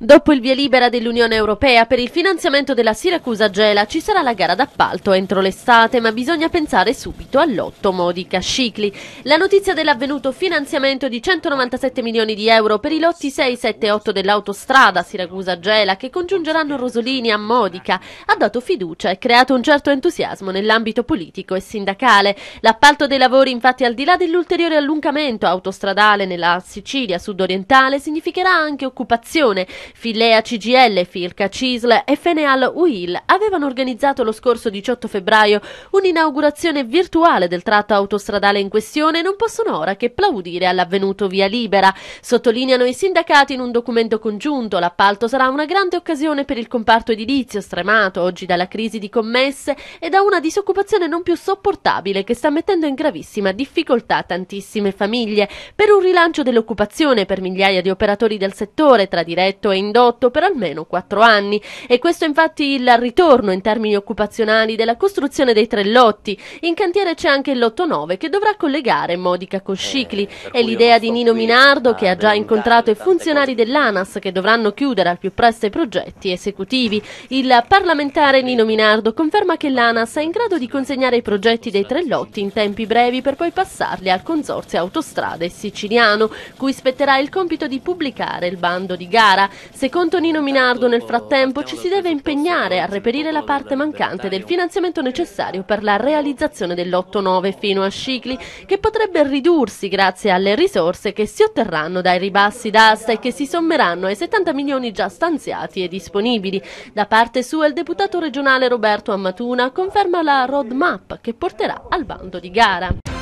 Dopo il via libera dell'Unione Europea per il finanziamento della Siracusa Gela ci sarà la gara d'appalto entro l'estate, ma bisogna pensare subito all'otto Modica Scicli. La notizia dell'avvenuto finanziamento di 197 milioni di euro per i lotti 6, 7 e 8 dell'autostrada Siracusa Gela che congiungeranno Rosolini a Modica ha dato fiducia e creato un certo entusiasmo nell'ambito politico e sindacale. L'appalto dei lavori infatti al di là dell'ulteriore allungamento autostradale nella Sicilia sudorientale significherà anche occupazione Filea CGL, Firca CISL e Feneal UIL avevano organizzato lo scorso 18 febbraio un'inaugurazione virtuale del tratto autostradale in questione e non possono ora che plaudire all'avvenuto via libera. Sottolineano i sindacati in un documento congiunto, l'appalto sarà una grande occasione per il comparto edilizio stremato oggi dalla crisi di commesse e da una disoccupazione non più sopportabile che sta mettendo in gravissima difficoltà tantissime famiglie. Per un rilancio dell'occupazione per migliaia di operatori del settore tra diretto e indotto per almeno quattro anni. E questo è infatti il ritorno in termini occupazionali della costruzione dei tre lotti. In cantiere c'è anche il lotto 9 che dovrà collegare Modica con eh, Scicli. Eh, è l'idea di Nino qui, Minardo che ha già incontrato i funzionari dell'ANAS che dovranno chiudere al più presto i progetti esecutivi. Il parlamentare Nino Minardo conferma che l'ANAS è in grado di consegnare i progetti dei tre lotti in tempi brevi per poi passarli al Consorzio Autostrade Siciliano, cui spetterà il compito di pubblicare il bando di gara. Secondo Nino Minardo, nel frattempo ci si deve impegnare a reperire la parte mancante del finanziamento necessario per la realizzazione dell'8-9 fino a Scicli, che potrebbe ridursi grazie alle risorse che si otterranno dai ribassi d'asta e che si sommeranno ai 70 milioni già stanziati e disponibili. Da parte sua il deputato regionale Roberto Ammatuna conferma la roadmap che porterà al bando di gara.